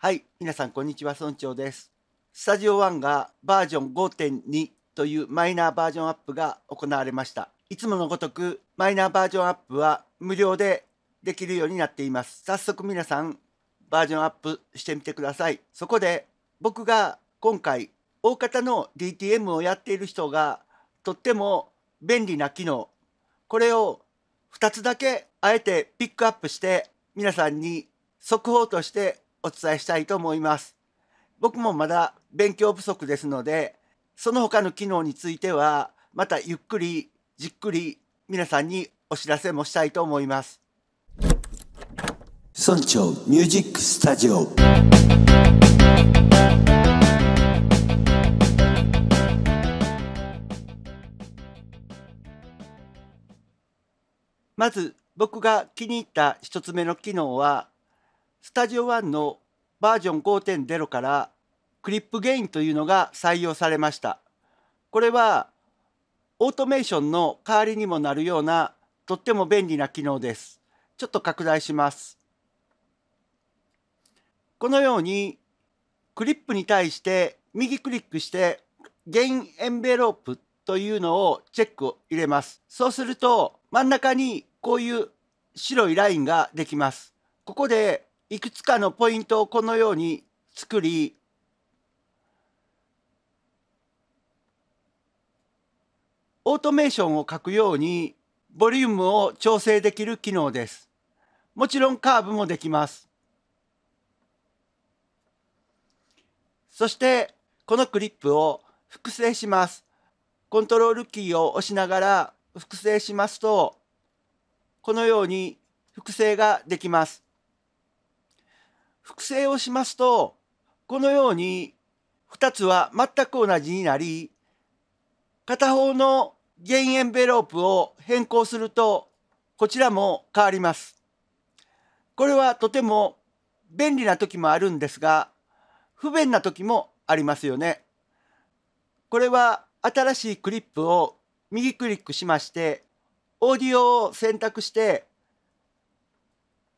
はい、皆さんこんにちは、村長です。スタジオ1がバージョン5.2というマイナーバージョンアップが行われました。いつものごとくマイナーバージョンアップは無料でできるようになっています。早速皆さんバージョンアップしてみてください。そこで僕が今回大方の DTM をやっている人がとっても便利な機能これを2つだけあえてピックアップして皆さんに速報としてお伝えしたいと思います。僕もまだ勉強不足ですので、その他の機能については、またゆっくりじっくり皆さんにお知らせもしたいと思います。村長ミュージックスタジオまず僕が気に入った一つ目の機能はスタジオ1のバージョン5.0からクリップゲインというのが採用されました。これはオートメーションの代わりにもなるようなとっても便利な機能です。ちょっと拡大します。このようにクリップに対して右クリックしてゲインエンベロープというのをチェックを入れます。そうすると真ん中にこういう白いラインができます。ここでいくつかのポイントをこのように作りオートメーションを書くようにボリュームを調整できる機能です。もちろんカーブもできます。そしてこのクリップを複製します。コントロールキーを押しながら複製しますとこのように複製ができます。複製をしますと、このように2つは全く同じになり、片方の原エンベロープを変更すると、こちらも変わります。これはとても便利な時もあるんですが、不便な時もありますよね。これは新しいクリップを右クリックしまして、オーディオを選択して、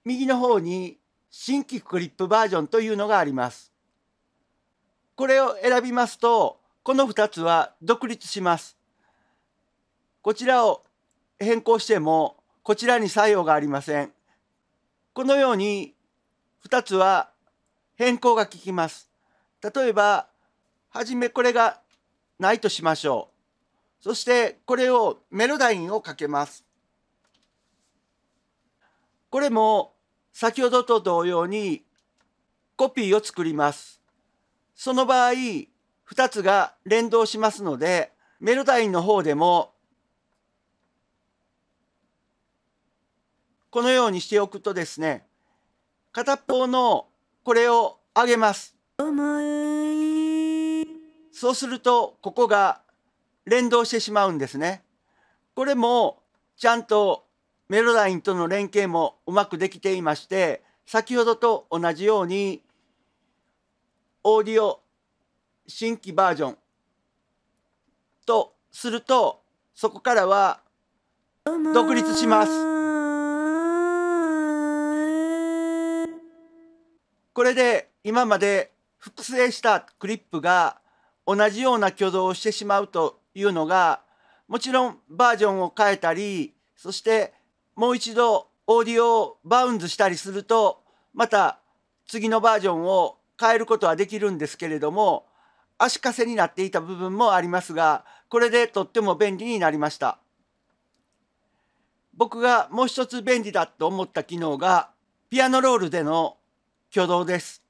右の方に新規クリップバージョンというのがあります。これを選びますと、この2つは独立します。こちらを変更しても、こちらに作用がありません。このように2つは変更が効きます。例えば、はじめこれがないとしましょう。そしてこれをメロダインをかけます。これも先ほどと同様にコピーを作ります。その場合、2つが連動しますので、メロダインの方でも、このようにしておくとですね、片方のこれを上げます。そうすると、ここが連動してしまうんですね。これも、ちゃんとメロラインとの連携もうまくできていまして先ほどと同じようにオーディオ新規バージョンとするとそこからは独立しますこれで今まで複製したクリップが同じような挙動をしてしまうというのがもちろんバージョンを変えたりそしてもう一度オーディオをバウンズしたりするとまた次のバージョンを変えることはできるんですけれども足かせになっていた部分もありますがこれでとっても便利になりました僕がもう一つ便利だと思った機能がピアノロールでの挙動です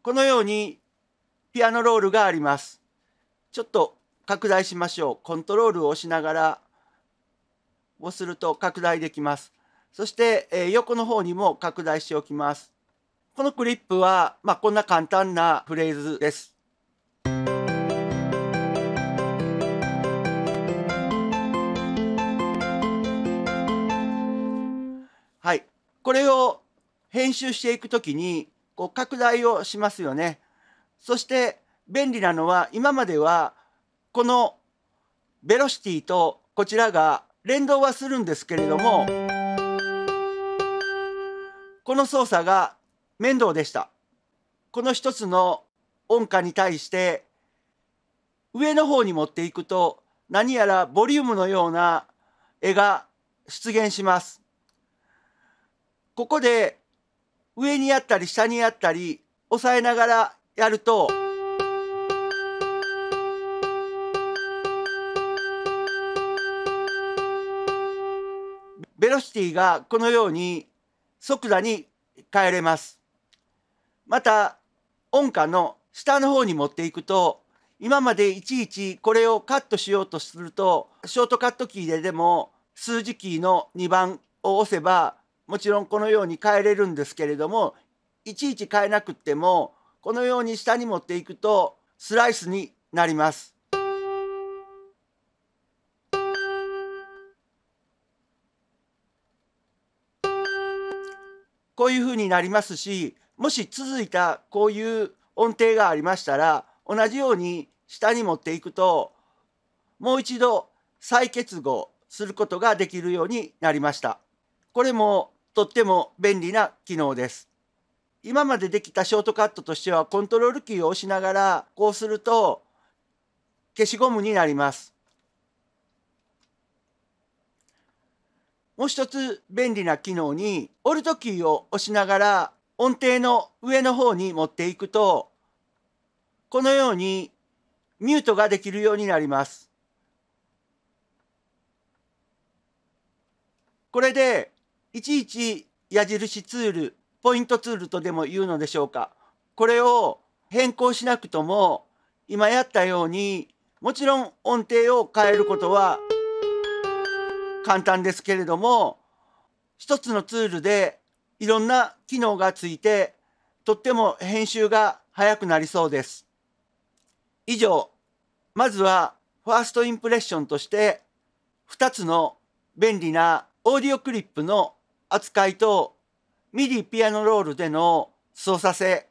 このようにピアノロールがありますちょっと拡大しましょうコントロールを押しながらをすると拡大できます。そして、え横の方にも拡大しておきます。このクリップは、まあ、こんな簡単なフレーズです。はい。これを編集していくときに、こう拡大をしますよね。そして便利なのは、今まではこのベロシティとこちらが連動はするんですけれどもこの操作が面倒でしたこの一つの音階に対して上の方に持っていくと何やらボリュームのような絵が出現しますここで上にやったり下にやったり押さえながらやるとロシティがこのように速度に変えれます。また音下の下の方に持っていくと今までいちいちこれをカットしようとするとショートカットキーででも数字キーの2番を押せばもちろんこのように変えれるんですけれどもいちいち変えなくってもこのように下に持っていくとスライスになります。こういうふうになりますしもし続いたこういう音程がありましたら同じように下に持っていくともう一度再結合することができるようになりました。これもとっても便利な機能です。今までできたショートカットとしてはコントロールキーを押しながらこうすると消しゴムになります。もう一つ便利な機能に、オルトキーを押しながら音程の上の方に持っていくと、このようにミュートができるようになります。これで、いちいち矢印ツール、ポイントツールとでも言うのでしょうか。これを変更しなくとも、今やったように、もちろん音程を変えることは簡単ですけれども一つのツールでいろんな機能がついてとっても編集が早くなりそうです。以上まずはファーストインプレッションとして2つの便利なオーディオクリップの扱いとミディピアノロールでの操作性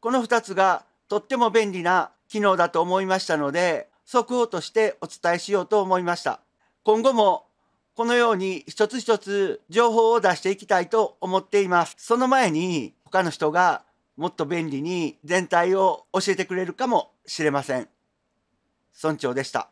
この2つがとっても便利な機能だと思いましたので速報としてお伝えしようと思いました今後もこのように一つ一つ情報を出していきたいと思っています。その前に他の人がもっと便利に全体を教えてくれるかもしれません。村長でした。